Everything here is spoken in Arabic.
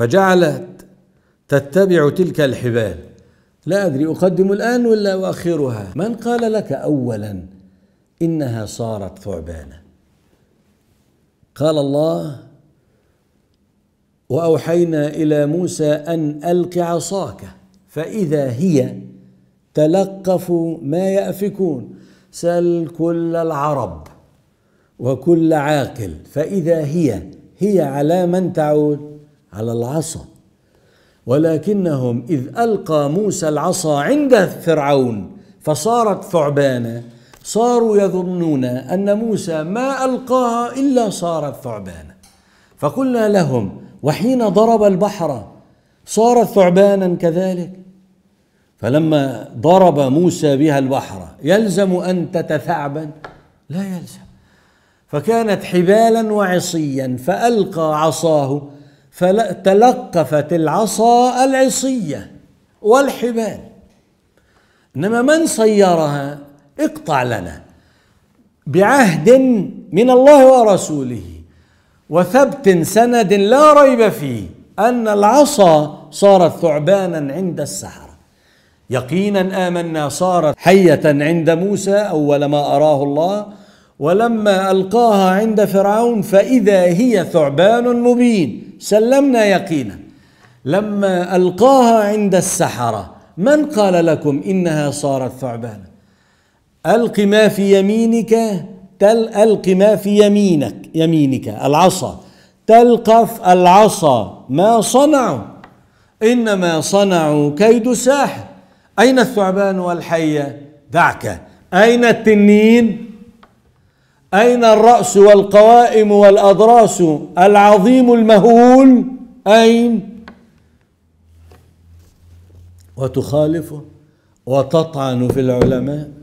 فجعلت تتبع تلك الحبال لا أدري أقدم الآن ولا أؤخرها من قال لك أولا إنها صارت ثعبانة قال الله وأوحينا إلى موسى أن ألق عصاك فإذا هي تلقف ما يأفكون سل كل العرب وكل عاقل فإذا هي هي على من تعود على العصا ولكنهم إذ ألقى موسى العصا عند فرعون فصارت ثعبانا صاروا يظنون أن موسى ما ألقاها إلا صارت ثعبانا فقلنا لهم وحين ضرب البحر صارت ثعبانا كذلك فلما ضرب موسى بها البحر يلزم أن تتثعبن لا يلزم فكانت حبالا وعصيا فألقى عصاه فتلقفت العصا العصية والحبال إنما من صيرها اقطع لنا بعهد من الله ورسوله وثبت سند لا ريب فيه أن العصا صارت ثعبانا عند السحرة يقينا آمنا صارت حية عند موسى أول ما أراه الله ولما ألقاها عند فرعون فإذا هي ثعبان مبين سلمنا يقينا لما القاها عند السحره من قال لكم انها صارت ثعبانا الق ما في يمينك تل الق ما في يمينك يمينك العصا تلقف العصا ما صنعوا انما صنعوا كيد ساحر اين الثعبان والحيه دعك اين التنين أين الرأس والقوائم والأضراس العظيم المهول أين وتخالفه وتطعن في العلماء